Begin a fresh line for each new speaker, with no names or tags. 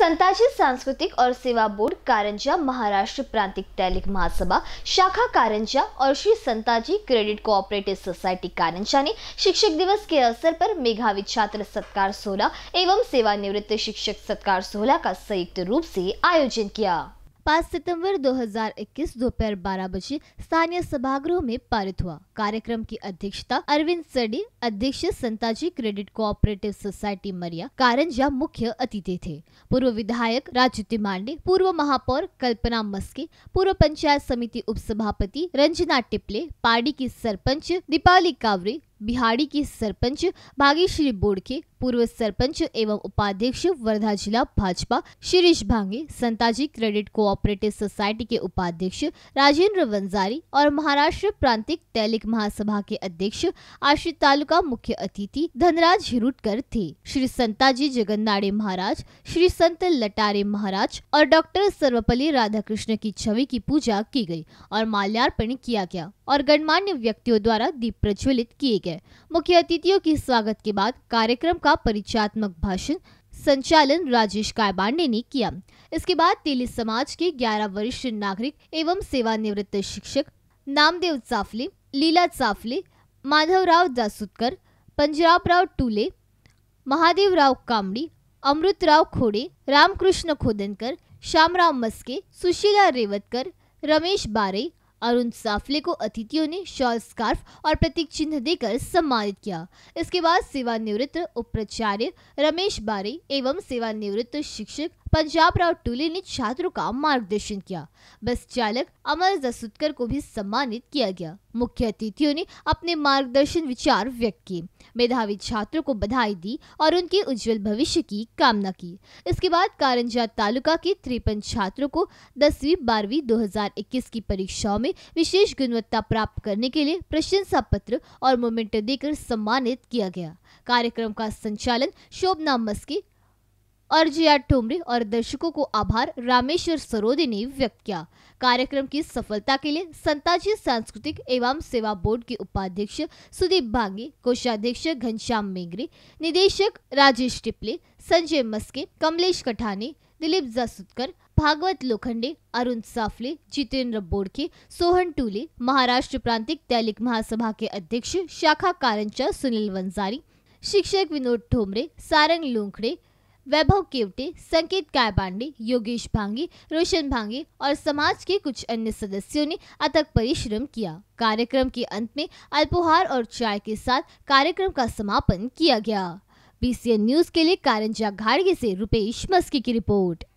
संताजी सांस्कृतिक और सेवा बोर्ड कारंजा महाराष्ट्र प्रांतिक तैलिक महासभा शाखा कारंजा और Shri Santaji credit cooperative society Karanja ने शिक्षक दिवस के अवसर पर मेघावी छात्र सत्कार सोलह एवं सेवानिवृत्त शिक्षक सत्कार सोलह का संयुक्त रूप से आयोजन किया 5 सितंबर 2021 दोपहर 12 बजे स्थानीय सभागृह में पारित हुआ कार्यक्रम की अध्यक्षता अरविंद सडी अध्यक्ष संताजी क्रेडिट कोऑपरेटिव सोसाइटी मरिया कारंजा मुख्य अतिथि थे पूर्व विधायक राजू तिमांडे पूर्व महापौर कल्पना मस्के पूर्व पंचायत समिति उपसभापति रंजना टिपले पार्टी की सरपंच दीपाली कावरे बिहाड़ी की सरपंच बागेश्वरी बोड़के पूर्व सरपंच एवं उपाध्यक्ष वर्धा जिला Bhajpa Shirish Bhange Santaji credit cooperative society के उपाध्यक्ष राजेंद्र वंजारी और महाराष्ट्र प्रांतिक तैलिक महासभा के अध्यक्ष आश्रित तालुका मुख्य अतिथि धनराज हिरुटकर थे श्री संताजी जगन्नाड़े महाराज श्री संत लटारे महाराज और डॉक्टर सर्वपल्ली राधाकृष्ण की छवि की पूजा की गई और माल्यार्पण किया गया और गणमान्य व्यक्तियों द्वारा दीप प्रज्वलित किए गए मुख्य अतिथियों के स्वागत के बाद कार्यक्रम का का परिचयात्मक भाषण संचालन राजेश कायबांडे ने किया इसके बाद तेली समाज के 11 वरिष्ठ नागरिक एवं सेवानिवृत्त शिक्षक नामदेव चाफले लीला चाफले माधवराव जासूदकर राव टूले महादेवराव कामड़ी अमृतराव खोडे रामकृष्ण खोदनकर श्यामराव मस्के सुशीला रेवतकर रमेश बारे अरुण साफले को अतिथियों ने शॉल स्कार्फ और प्रतीक चिन्ह देकर सम्मानित किया इसके बाद सेवानिवृत्त प्राचार्य रमेश बारे एवं सेवानिवृत्त शिक्षक पंजाब राव टूले ने छात्रों का मार्गदर्शन किया बस चालक अमर जसूदकर को भी सम्मानित किया गया मुख्य अतिथियों ने अपने मार्गदर्शन विचार व्यक्त किए मेधावी छात्रों को बधाई दी और उनके उज्जवल भविष्य की कामना की इसके बाद कारंजा तालुका के त्रिपन छात्रों को दसवीं बारहवीं 2021 की परीक्षाओं में विशेष गुणवत्ता प्राप्त करने के लिए प्रशंसा पत्र और मोमेंटो देकर सम्मानित किया गया कार्यक्रम का संचालन शोभना मस्के अर्जया ठुमरी और दर्शकों को आभार रामेश्वर सरोदे ने व्यक्त किया कार्यक्रम की सफलता के लिए संताजी सांस्कृतिक एवं सेवा बोर्ड के उपाध्यक्ष सुदीप भांगी कोषाध्यक्ष घनश्याम मेंगरे निदेशक राजेश टिपले संजय मस्के कमलेश कठाने दिलीप जासुदकर भागवत लोखंडे अरुण साफले जितेंद्र बोडके सोहन टूले महाराष्ट्र प्रांतिक तैलिक महासभा के अध्यक्ष शाखा कारंचा सुनील वंजारी शिक्षक विनोद ठोमरे सारंग लोखड़े वैभव केवटे संकेत कायपांडे योगेश भांगी रोशन भांगी और समाज के कुछ अन्य सदस्यों ने अथक परिश्रम किया कार्यक्रम के अंत में अल्पोहार और चाय के साथ कार्यक्रम का समापन किया गया बीसीएन न्यूज के लिए कारंजा घाड़गे से रुपेश मस्की की रिपोर्ट